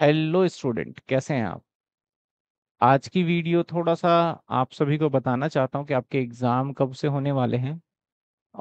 hello student कैसे हैं आप आज की वीडियो थोड़ा सा आप सभी को बताना चाहता हूं कि आपके एग्ज़ाम कब से होने वाले हैं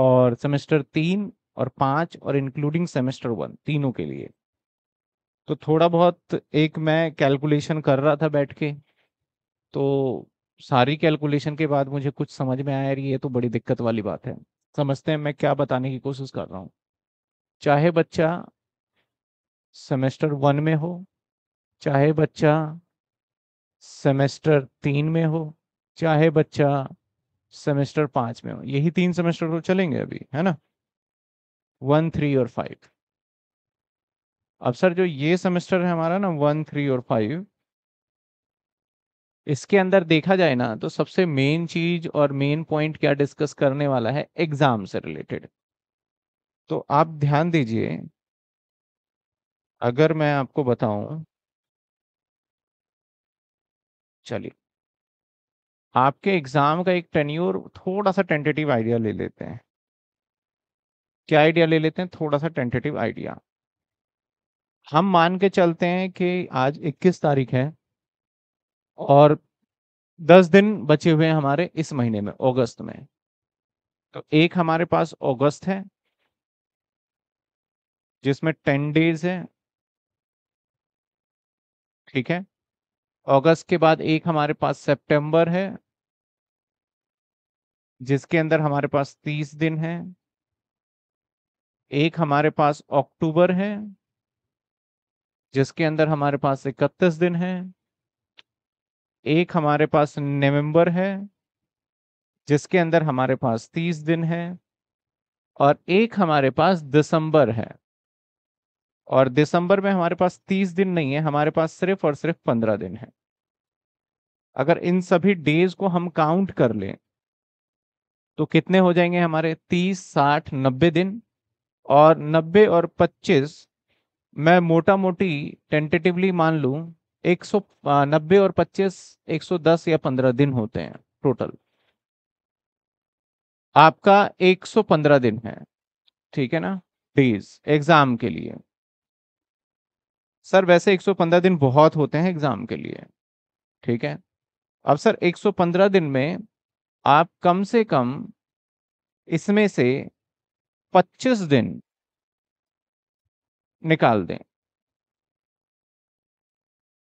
और सेमेस्टर तीन और पाँच और इंक्लूडिंग सेमेस्टर वन तीनों के लिए तो थोड़ा बहुत एक मैं कैलकुलेशन कर रहा था बैठ के तो सारी कैलकुलेशन के बाद मुझे कुछ समझ में आया ये तो बड़ी दिक्कत वाली बात है समझते हैं मैं क्या बताने की कोशिश कर रहा हूँ चाहे बच्चा सेमेस्टर वन में हो चाहे बच्चा सेमेस्टर तीन में हो चाहे बच्चा सेमेस्टर पांच में हो यही तीन सेमेस्टर तो चलेंगे अभी है ना वन थ्री और फाइव अब सर जो ये सेमेस्टर है हमारा ना वन थ्री और फाइव इसके अंदर देखा जाए ना तो सबसे मेन चीज और मेन पॉइंट क्या डिस्कस करने वाला है एग्जाम से रिलेटेड तो आप ध्यान दीजिए अगर मैं आपको बताऊं चलिए आपके एग्जाम का एक टेन्यूर थोड़ा सा टेंटेटिव आइडिया ले लेते हैं क्या आइडिया ले लेते हैं थोड़ा सा टेंटेटिव आइडिया हम मान के चलते हैं कि आज 21 तारीख है और 10 दिन बचे हुए हैं हमारे इस महीने में अगस्त में तो एक हमारे पास अगस्त है जिसमें टेन डेज है ठीक है अगस्त के बाद एक हमारे पास सितंबर है जिसके अंदर हमारे पास तीस दिन है एक हमारे पास अक्टूबर है जिसके अंदर हमारे पास इकतीस दिन है एक हमारे पास नवंबर है जिसके अंदर हमारे पास तीस दिन है और एक हमारे पास दिसंबर है और दिसंबर में हमारे पास तीस दिन नहीं है हमारे पास सिर्फ और सिर्फ पंद्रह दिन है अगर इन सभी डेज को हम काउंट कर लें तो कितने हो जाएंगे हमारे तीस साठ नब्बे दिन और नब्बे और पच्चीस मैं मोटा मोटी टेंटेटिवली मान सौ नब्बे और 25 110 या 15 दिन होते हैं टोटल आपका 115 दिन है ठीक है ना डेज एग्जाम के लिए सर वैसे 115 दिन बहुत होते हैं एग्जाम के लिए ठीक है अब सर 115 दिन में आप कम से कम इसमें से 25 दिन निकाल दें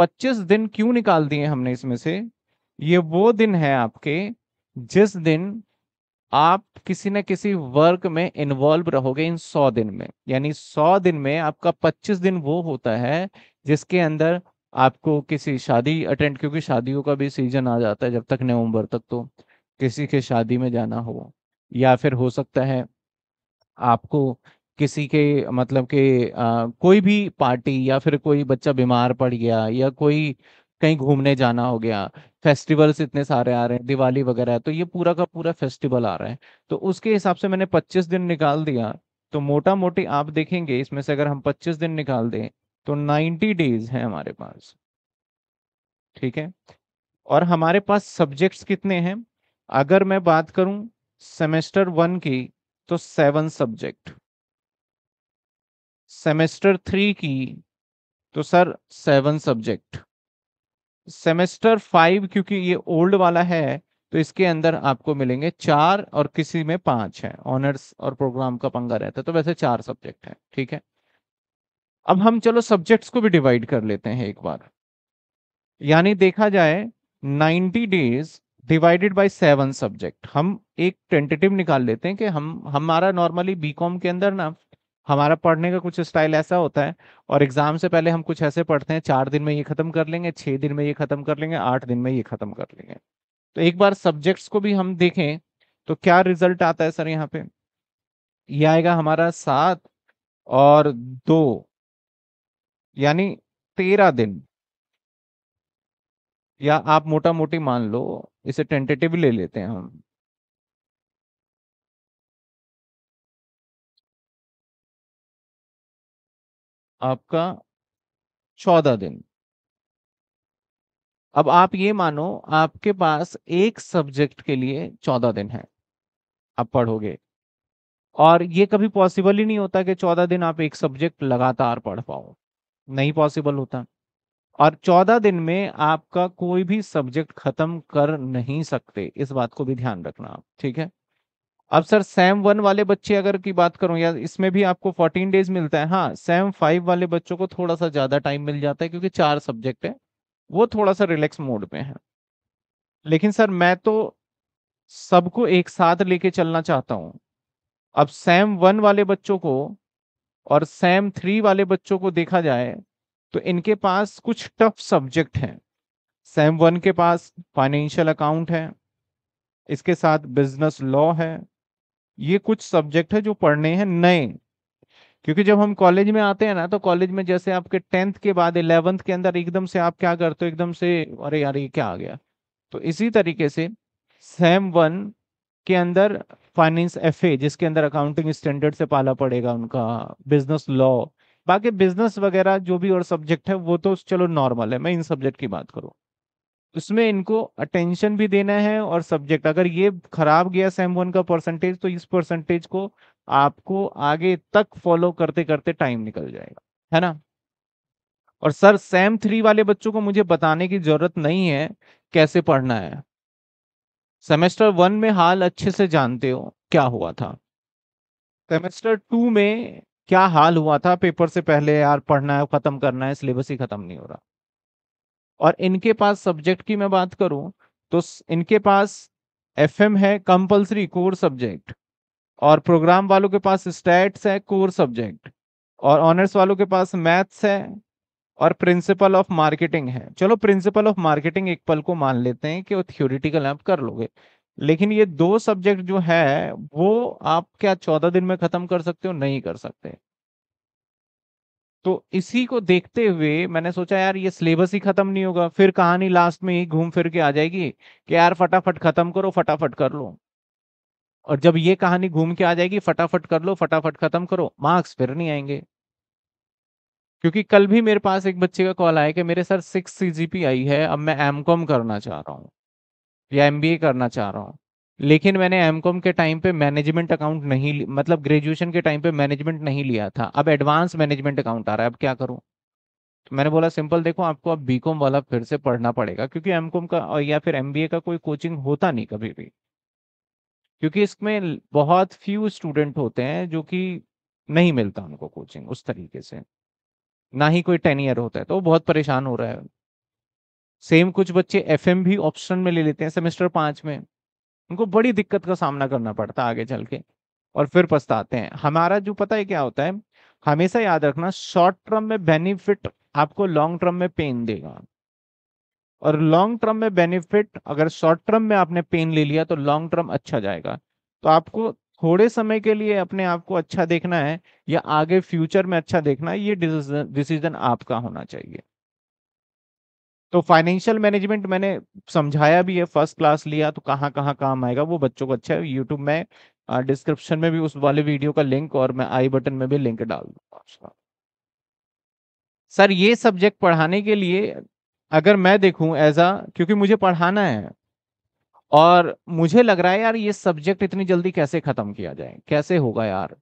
25 दिन क्यों निकाल दिए हमने इसमें से ये वो दिन है आपके जिस दिन आप किसी न किसी वर्क में इन्वॉल्व रहोगे इन सौ दिन में यानी सौ दिन में आपका पच्चीस दिन वो होता है जिसके अंदर आपको किसी शादी अटेंड क्योंकि शादियों का भी सीजन आ जाता है जब तक नवंबर तक तो किसी के शादी में जाना हो या फिर हो सकता है आपको किसी के मतलब के आ, कोई भी पार्टी या फिर कोई बच्चा बीमार पड़ गया या कोई कहीं घूमने जाना हो गया फेस्टिवल्स इतने सारे आ रहे हैं दिवाली वगैरह है तो ये पूरा का पूरा फेस्टिवल आ रहा है तो उसके हिसाब से मैंने पच्चीस दिन निकाल दिया तो मोटा मोटी आप देखेंगे इसमें से अगर हम पच्चीस दिन निकाल दें तो नाइन्टी डेज है हमारे पास ठीक है और हमारे पास सब्जेक्ट्स कितने हैं अगर मैं बात करूं सेमेस्टर वन की तो सेवन सब्जेक्ट सेमेस्टर थ्री की तो sir seven subject semester five क्योंकि ये ओल्ड वाला है तो इसके अंदर आपको मिलेंगे चार और किसी में पांच है ऑनर्स और प्रोग्राम का पंगा रहता है तो वैसे चार सब्जेक्ट है ठीक है अब हम चलो सब्जेक्ट्स को भी डिवाइड कर लेते हैं एक बार यानी देखा जाए 90 days divided by seven subject हम एक टेंटेटिव निकाल लेते हैं कि हम हमारा नॉर्मली बीकॉम के अंदर ना हमारा पढ़ने का कुछ स्टाइल ऐसा होता है और एग्जाम से पहले हम कुछ ऐसे पढ़ते हैं चार दिन में ये खत्म कर लेंगे छह दिन में ये खत्म कर लेंगे आठ दिन में ये खत्म कर लेंगे तो एक बार सब्जेक्ट्स को भी हम देखें तो क्या रिजल्ट आता है सर यहाँ पे ये आएगा हमारा सात और दो यानी तेरह दिन या आप मोटा मोटी मान लो इसे टेंटेटिव ले लेते हैं हम आपका चौदह दिन अब आप ये मानो आपके पास एक सब्जेक्ट के लिए चौदह दिन है आप पढ़ोगे और ये कभी पॉसिबल ही नहीं होता कि चौदह दिन आप एक सब्जेक्ट लगातार पढ़ पाओ नहीं पॉसिबल होता और चौदह दिन में आपका कोई भी सब्जेक्ट खत्म कर नहीं सकते इस बात को भी ध्यान रखना आप ठीक है अब सर सैम वन वाले बच्चे अगर की बात करूं या इसमें भी आपको फोर्टीन डेज मिलता है हाँ सैम फाइव वाले बच्चों को थोड़ा सा ज्यादा टाइम मिल जाता है क्योंकि चार सब्जेक्ट है वो थोड़ा सा रिलैक्स मोड में है लेकिन सर मैं तो सबको एक साथ लेके चलना चाहता हूँ अब सैम वन वाले बच्चों को और सैम थ्री वाले बच्चों को देखा जाए तो इनके पास कुछ टफ सब्जेक्ट हैं सैम वन के पास फाइनेंशियल अकाउंट है इसके साथ बिजनेस लॉ है ये कुछ सब्जेक्ट है जो पढ़ने हैं नए क्योंकि जब हम कॉलेज में आते हैं ना तो कॉलेज में जैसे आपके टेंथ के बाद इलेवंथ के अंदर एकदम से आप क्या करते हो एकदम से अरे यार ये क्या आ गया तो इसी तरीके से सेम वन के अंदर फाइनेंस एफ जिसके अंदर अकाउंटिंग स्टैंडर्ड से पाला पड़ेगा उनका बिजनेस लॉ बाकी बिजनेस वगैरह जो भी और सब्जेक्ट है वो तो चलो नॉर्मल है मैं इन सब्जेक्ट की बात करूँ उसमें इनको अटेंशन भी देना है और सब्जेक्ट अगर ये खराब गया सेम वन का परसेंटेज तो इस परसेंटेज को आपको आगे तक फॉलो करते करते टाइम निकल जाएगा है ना और सर सेम थ्री वाले बच्चों को मुझे बताने की जरूरत नहीं है कैसे पढ़ना है सेमेस्टर वन में हाल अच्छे से जानते हो क्या हुआ था सेमेस्टर टू में क्या हाल हुआ था पेपर से पहले यार पढ़ना है खत्म करना है सिलेबस ही खत्म नहीं हो रहा और इनके पास सब्जेक्ट की मैं बात करूं तो इनके पास एफएम है कंपलसरी कोर सब्जेक्ट और प्रोग्राम वालों के पास स्टैट्स है कोर सब्जेक्ट और ऑनर्स वालों के पास मैथ्स है और प्रिंसिपल ऑफ मार्केटिंग है चलो प्रिंसिपल ऑफ मार्केटिंग एक पल को मान लेते हैं कि वो थ्योरिटिकल आप कर लोगे लेकिन ये दो सब्जेक्ट जो है वो आप क्या चौदह दिन में खत्म कर सकते हो नहीं कर सकते तो इसी को देखते हुए मैंने सोचा यार ये सिलेबस ही खत्म नहीं होगा फिर कहानी लास्ट में ही घूम फिर के आ जाएगी कि यार फटाफट खत्म करो फटाफट कर लो और जब ये कहानी घूम के आ जाएगी फटाफट कर लो फटाफट खत्म करो मार्क्स फिर नहीं आएंगे क्योंकि कल भी मेरे पास एक बच्चे का कॉल आया कि मेरे सर सिक्स सी आई है अब मैं एम करना चाह रहा हूँ या एम करना चाह रहा हूँ लेकिन मैंने एम के टाइम पे मैनेजमेंट अकाउंट नहीं मतलब ग्रेजुएशन के टाइम पे मैनेजमेंट नहीं लिया था अब एडवांस मैनेजमेंट अकाउंट आ रहा है अब क्या करूँ तो मैंने बोला सिंपल देखो आपको अब बीकॉम वाला फिर से पढ़ना पड़ेगा क्योंकि एम का और या फिर एम का कोई कोचिंग होता नहीं कभी भी क्योंकि इसमें बहुत फ्यू स्टूडेंट होते हैं जो कि नहीं मिलता उनको कोचिंग उस तरीके से ना ही कोई टेन ईयर होता है तो वो बहुत परेशान हो रहा है सेम कुछ बच्चे एफ भी ऑप्शन में ले लेते हैं सेमेस्टर पाँच में उनको बड़ी दिक्कत का सामना करना पड़ता है आगे चल के और फिर पछताते हैं हमारा जो पता है क्या होता है हमेशा याद रखना शॉर्ट टर्म में बेनिफिट आपको लॉन्ग टर्म में पेन देगा और लॉन्ग टर्म में बेनिफिट अगर शॉर्ट टर्म में आपने पेन ले लिया तो लॉन्ग टर्म अच्छा जाएगा तो आपको थोड़े समय के लिए अपने आप को अच्छा देखना है या आगे फ्यूचर में अच्छा देखना है ये डिसीजन आपका होना चाहिए तो फाइनेंशियल मैनेजमेंट मैंने समझाया भी है फर्स्ट क्लास लिया तो कहाँ कहाँ काम आएगा वो बच्चों को अच्छा है यूट्यूब में डिस्क्रिप्शन में भी उस वाले वीडियो का लिंक और मैं आई बटन में भी लिंक डाल दूंगा सर ये सब्जेक्ट पढ़ाने के लिए अगर मैं देखूं एज अ क्योंकि मुझे पढ़ाना है और मुझे लग रहा है यार ये सब्जेक्ट इतनी जल्दी कैसे खत्म किया जाए कैसे होगा यार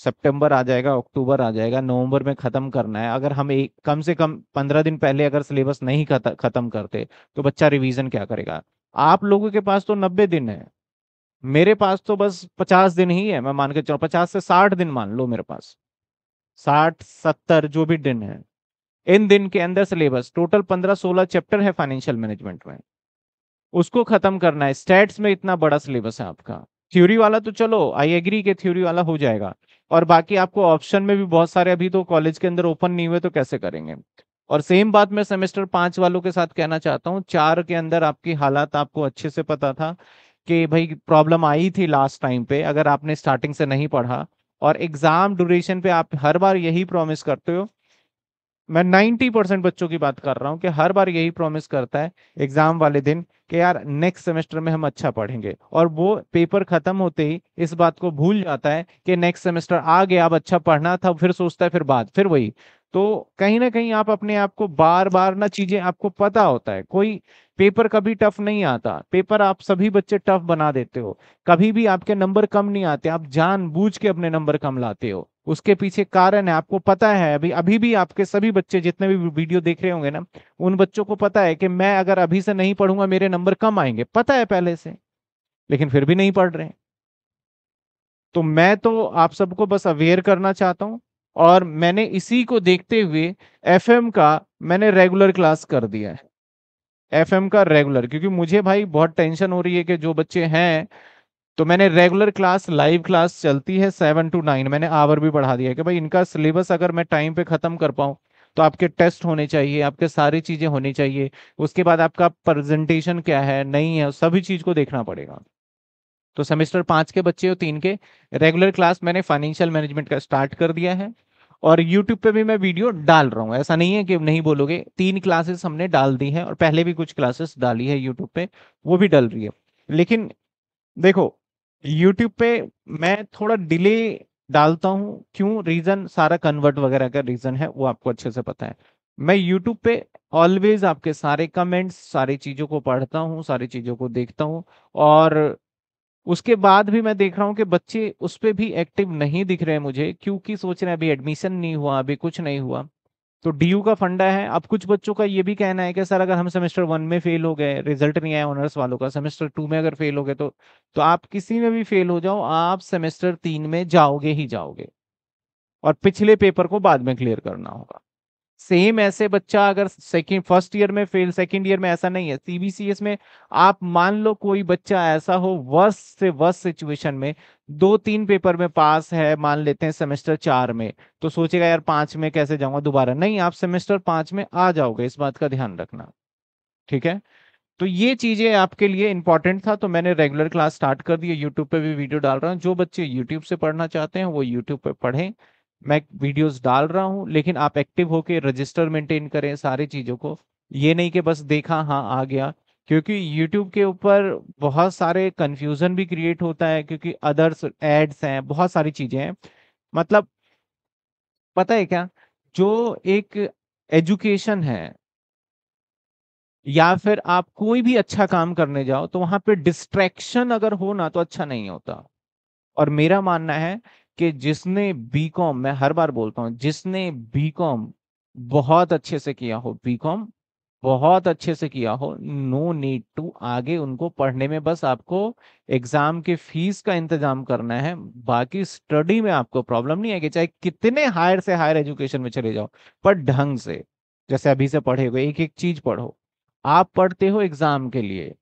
सितंबर आ जाएगा अक्टूबर आ जाएगा नवंबर में खत्म करना है अगर हम एक कम से कम पंद्रह दिन पहले अगर सिलेबस नहीं खत्म करते तो बच्चा रिवीजन क्या करेगा आप लोगों के पास तो नब्बे दिन है मेरे पास तो बस पचास दिन ही है मैं मान के चलो पचास से साठ दिन मान लो मेरे पास साठ सत्तर जो भी दिन है इन दिन के अंदर सिलेबस टोटल पंद्रह सोलह चैप्टर है फाइनेंशियल मैनेजमेंट में उसको खत्म करना है स्टेट्स में इतना बड़ा सिलेबस है आपका थ्योरी वाला तो चलो आई एग्री के थ्योरी वाला हो जाएगा और बाकी आपको ऑप्शन में भी बहुत सारे अभी तो कॉलेज के अंदर ओपन नहीं हुए तो कैसे करेंगे और सेम बात मैं सेमेस्टर पांच वालों के साथ कहना चाहता हूँ चार के अंदर आपकी हालात आपको अच्छे से पता था कि भाई प्रॉब्लम आई थी लास्ट टाइम पे अगर आपने स्टार्टिंग से नहीं पढ़ा और एग्जाम ड्यूरेशन पे आप हर बार यही प्रॉमिस करते हो मैं 90 परसेंट बच्चों की बात कर रहा हूँ कि हर बार यही प्रॉमिस करता है एग्जाम वाले दिन कि यार नेक्स्ट सेमेस्टर में हम अच्छा पढ़ेंगे और वो पेपर खत्म होते ही इस बात को भूल जाता है कि नेक्स्ट सेमेस्टर आ गया अब अच्छा पढ़ना था फिर सोचता है फिर बाद फिर वही तो कहीं ना कहीं आप अपने आप को बार बार ना चीजें आपको पता होता है कोई पेपर कभी टफ नहीं आता पेपर आप सभी बच्चे टफ बना देते हो कभी भी आपके नंबर कम नहीं आते आप जान बूझ के अपने नंबर कम लाते हो उसके पीछे कारण है आपको पता है अभी अभी भी आपके सभी बच्चे जितने भी वीडियो देख रहे होंगे ना उन बच्चों को पता है कि मैं अगर अभी से नहीं पढ़ूंगा मेरे नंबर कम आएंगे पता है पहले से लेकिन फिर भी नहीं पढ़ रहे तो मैं तो आप सबको बस अवेयर करना चाहता हूं और मैंने इसी को देखते हुए एफएम का मैंने रेगुलर क्लास कर दिया है एफएम का रेगुलर क्योंकि मुझे भाई बहुत टेंशन हो रही है कि जो बच्चे हैं तो मैंने रेगुलर क्लास लाइव क्लास चलती है सेवन टू नाइन मैंने आवर भी बढ़ा दिया कि भाई इनका सिलेबस अगर मैं टाइम पे ख़त्म कर पाऊँ तो आपके टेस्ट होने चाहिए आपके सारी चीज़ें होनी चाहिए उसके बाद आपका प्रेजेंटेशन क्या है नहीं है सभी चीज़ को देखना पड़ेगा तो सेमेस्टर पांच के बच्चे और तीन के रेगुलर क्लास मैंने फाइनेंशियल मैनेजमेंट का स्टार्ट कर दिया है और यूट्यूब पे भी मैं वीडियो डाल रहा हूँ ऐसा नहीं है कि नहीं बोलोगे तीन क्लासेस हमने डाल दी है और पहले भी कुछ क्लासेस डाली है यूट्यूब पे वो भी डाल रही है लेकिन देखो यूट्यूब पे मैं थोड़ा डिले डालता हूँ क्यों रीजन सारा कन्वर्ट वगैरह का रीजन है वो आपको अच्छे से पता है मैं यूट्यूब पे ऑलवेज आपके सारे कमेंट्स सारी चीज़ों को पढ़ता हूँ सारी चीज़ों को देखता हूँ और उसके बाद भी मैं देख रहा हूँ कि बच्चे उस पर भी एक्टिव नहीं दिख रहे मुझे क्योंकि सोच रहे हैं अभी एडमिशन नहीं हुआ अभी कुछ नहीं हुआ तो डी का फंडा है अब कुछ बच्चों का ये भी कहना है कि सर अगर हम सेमेस्टर वन में फेल हो गए रिजल्ट नहीं आया ऑनर्स वालों का सेमेस्टर टू में अगर फेल हो गए तो तो आप किसी में भी फेल हो जाओ आप सेमेस्टर तीन में जाओगे ही जाओगे और पिछले पेपर को बाद में क्लियर करना होगा सेम ऐसे बच्चा अगर सेकेंड फर्स्ट ईयर में फेल सेकेंड ईयर में ऐसा नहीं है सीबीसीएस में आप मान लो कोई बच्चा ऐसा हो वर्ष से वर्ष सिचुएशन में दो तीन पेपर में पास है मान लेते हैं सेमेस्टर चार में तो सोचेगा यार पांच में कैसे जाऊंगा दोबारा नहीं आप सेमेस्टर पांच में आ जाओगे इस बात का ध्यान रखना ठीक है तो ये चीजें आपके लिए इंपॉर्टेंट था तो मैंने रेगुलर क्लास स्टार्ट कर दी है यूट्यूब पे भी वीडियो डाल रहा हूँ जो बच्चे यूट्यूब से पढ़ना चाहते हैं वो यूट्यूब पे पढ़ें मैं वीडियोस डाल रहा हूँ लेकिन आप एक्टिव होके रजिस्टर मेंटेन करें सारी चीज़ों को ये नहीं कि बस देखा हाँ आ गया क्योंकि यूट्यूब के ऊपर बहुत सारे कन्फ्यूज़न भी क्रिएट होता है क्योंकि अदर्स एड्स हैं बहुत सारी चीज़ें हैं मतलब पता है क्या जो एक एजुकेशन है या फिर आप कोई भी अच्छा काम करने जाओ तो वहां पे डिस्ट्रैक्शन अगर हो ना तो अच्छा नहीं होता और मेरा मानना है कि जिसने बीकॉम मैं हर बार बोलता हूँ जिसने बीकॉम बहुत अच्छे से किया हो बीकॉम बहुत अच्छे से किया हो नो नीड टू आगे उनको पढ़ने में बस आपको एग्जाम के फीस का इंतजाम करना है बाकी स्टडी में आपको प्रॉब्लम नहीं आएगी चाहे कितने हायर से हायर एजुकेशन में चले जाओ पर ढंग से जैसे अभी से पढ़े हो एक एक चीज पढ़ो आप पढ़ते हो एग्जाम के लिए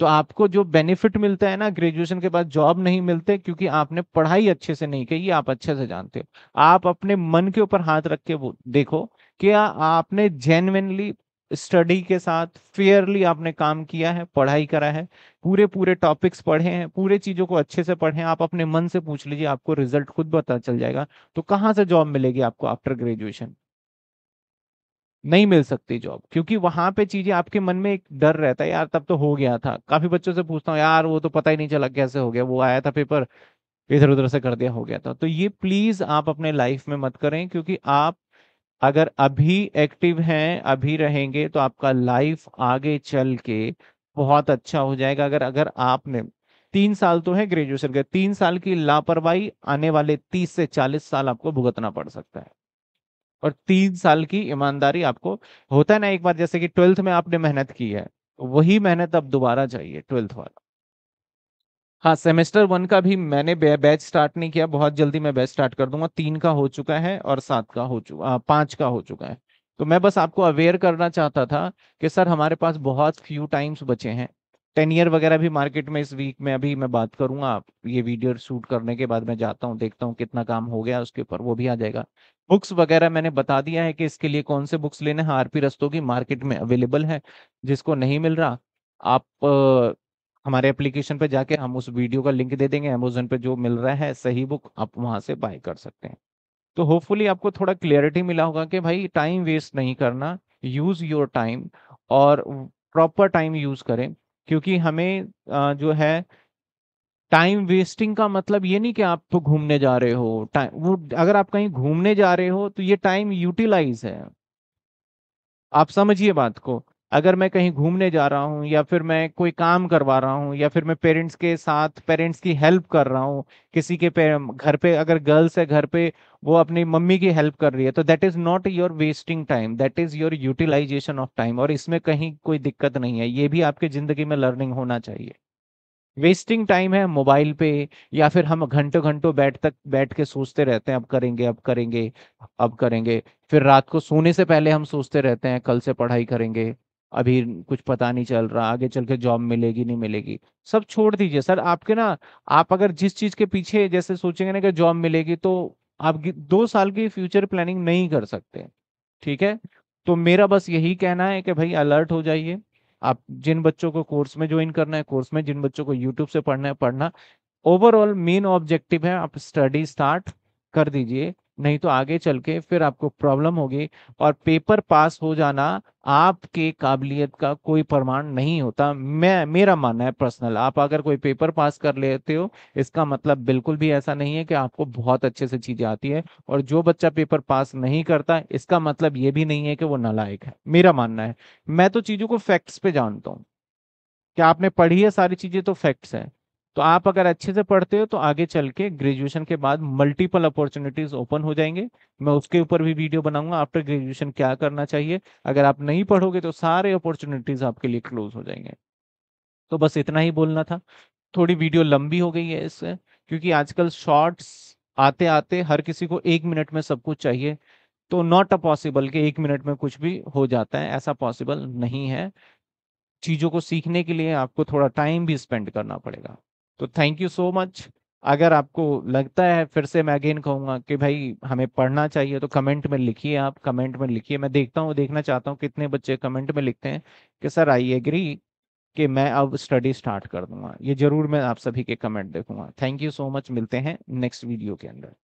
तो आपको जो बेनिफिट मिलता है ना ग्रेजुएशन के बाद जॉब नहीं मिलते क्योंकि आपने पढ़ाई अच्छे से नहीं की आप अच्छे से जानते हो आप अपने मन के ऊपर हाथ रख के देखो क्या आपने जेनविनली स्टडी के साथ फेयरली आपने काम किया है पढ़ाई करा है पूरे पूरे टॉपिक्स पढ़े हैं पूरे चीजों को अच्छे से पढ़े हैं आप अपने मन से पूछ लीजिए आपको रिजल्ट खुद पता चल जाएगा तो कहाँ से जॉब मिलेगी आपको आफ्टर ग्रेजुएशन नहीं मिल सकती जॉब क्योंकि वहां पे चीजें आपके मन में एक डर रहता है यार तब तो हो गया था काफी बच्चों से पूछता हूँ यार वो तो पता ही नहीं चला कैसे हो गया वो आया था पेपर इधर उधर से कर दिया हो गया था तो ये प्लीज आप अपने लाइफ में मत करें क्योंकि आप अगर अभी एक्टिव हैं अभी रहेंगे तो आपका लाइफ आगे चल के बहुत अच्छा हो जाएगा अगर अगर आपने तीन साल तो है ग्रेजुएशन के तीन साल की लापरवाही आने वाले तीस से चालीस साल आपको भुगतना पड़ सकता है और तीन साल की ईमानदारी आपको होता है ना एक बार जैसे कि ट्वेल्थ में आपने मेहनत की है वही मेहनत अब दोबारा चाहिए ट्वेल्थ वाला हाँ सेमेस्टर वन का भी मैंने बैच स्टार्ट नहीं किया बहुत जल्दी मैं बैच स्टार्ट कर दूंगा तीन का हो चुका है और सात का हो चुका पांच का हो चुका है तो मैं बस आपको अवेयर करना चाहता था कि सर हमारे पास बहुत फ्यू टाइम्स बचे हैं टेन ईयर वगैरह भी मार्केट में इस वीक में अभी मैं बात करूंगा ये वीडियो शूट करने के बाद मैं जाता हूँ देखता हूँ कितना काम हो गया उसके ऊपर वो भी आ जाएगा बुक्स वगैरह मैंने बता दिया है कि इसके लिए कौन से बुक्स लेने हैं आरपी रस्तों की मार्केट में अवेलेबल है जिसको नहीं मिल रहा आप हमारे एप्लीकेशन पर जाके हम उस वीडियो का लिंक दे देंगे अमेजोन पे जो मिल रहा है सही बुक आप वहां से बाय कर सकते हैं तो होपफुली आपको थोड़ा क्लियरिटी मिला होगा कि भाई टाइम वेस्ट नहीं करना यूज योर टाइम और प्रॉपर टाइम यूज करें क्योंकि हमें जो है टाइम वेस्टिंग का मतलब ये नहीं कि आप तो घूमने जा रहे हो टाइम वो अगर आप कहीं घूमने जा रहे हो तो ये टाइम यूटिलाइज है आप समझिए बात को अगर मैं कहीं घूमने जा रहा हूँ या फिर मैं कोई काम करवा रहा हूँ या फिर मैं पेरेंट्स के साथ पेरेंट्स की हेल्प कर रहा हूँ किसी के घर पे अगर गर्ल्स है घर पे वो अपनी मम्मी की हेल्प कर रही है तो that is not your wasting time that is your utilisation of time और इसमें कहीं कोई दिक्कत नहीं है ये भी आपके जिंदगी में लर्निंग होना चाहिए वेस्टिंग टाइम है मोबाइल पे या फिर हम घंटों घंटों बैठ तक बैठ के सोचते रहते हैं अब करेंगे अब करेंगे अब करेंगे फिर रात को सोने से पहले हम सोचते रहते हैं कल से पढ़ाई करेंगे अभी कुछ पता नहीं चल रहा आगे चल के जॉब मिलेगी नहीं मिलेगी सब छोड़ दीजिए सर आपके ना आप अगर जिस चीज के पीछे जैसे सोचेंगे ना कि जॉब मिलेगी तो आप दो साल की फ्यूचर प्लानिंग नहीं कर सकते ठीक है तो मेरा बस यही कहना है कि भाई अलर्ट हो जाइए आप जिन बच्चों को कोर्स में ज्वाइन करना है कोर्स में जिन बच्चों को यूट्यूब से पढ़ना है पढ़ना ओवरऑल मेन ऑब्जेक्टिव है आप स्टडी स्टार्ट कर दीजिए नहीं तो आगे चल के फिर आपको प्रॉब्लम होगी और पेपर पास हो जाना आपके काबिलियत का कोई प्रमाण नहीं होता मैं मेरा मानना है पर्सनल आप अगर कोई पेपर पास कर लेते हो इसका मतलब बिल्कुल भी ऐसा नहीं है कि आपको बहुत अच्छे से चीजें आती है और जो बच्चा पेपर पास नहीं करता इसका मतलब ये भी नहीं है कि वो नलायक है मेरा मानना है मैं तो चीजों को फैक्ट्स पे जानता हूँ क्या आपने पढ़ी है सारी चीजें तो फैक्ट्स हैं तो आप अगर अच्छे से पढ़ते हो तो आगे चल के ग्रेजुएशन के बाद मल्टीपल अपॉर्चुनिटीज ओपन हो जाएंगे मैं उसके ऊपर भी वीडियो बनाऊंगा आफ्टर ग्रेजुएशन क्या करना चाहिए अगर आप नहीं पढ़ोगे तो सारे अपॉर्चुनिटीज आपके लिए क्लोज हो जाएंगे तो बस इतना ही बोलना था थोड़ी वीडियो लंबी हो गई है इससे क्योंकि आजकल शॉर्ट्स आते आते हर किसी को एक मिनट में सब कुछ चाहिए तो नॉट अ पॉसिबल कि एक मिनट में कुछ भी हो जाता है ऐसा पॉसिबल नहीं है चीज़ों को सीखने के लिए आपको थोड़ा टाइम भी स्पेंड करना पड़ेगा तो थैंक यू सो मच अगर आपको लगता है फिर से मैं अगेन कहूँगा कि भाई हमें पढ़ना चाहिए तो कमेंट में लिखिए आप कमेंट में लिखिए मैं देखता हूँ देखना चाहता हूँ कितने बच्चे कमेंट में लिखते हैं कि सर आई एग्री कि मैं अब स्टडी स्टार्ट कर दूंगा ये जरूर मैं आप सभी के कमेंट देखूंगा थैंक यू सो मच मिलते हैं नेक्स्ट वीडियो के अंदर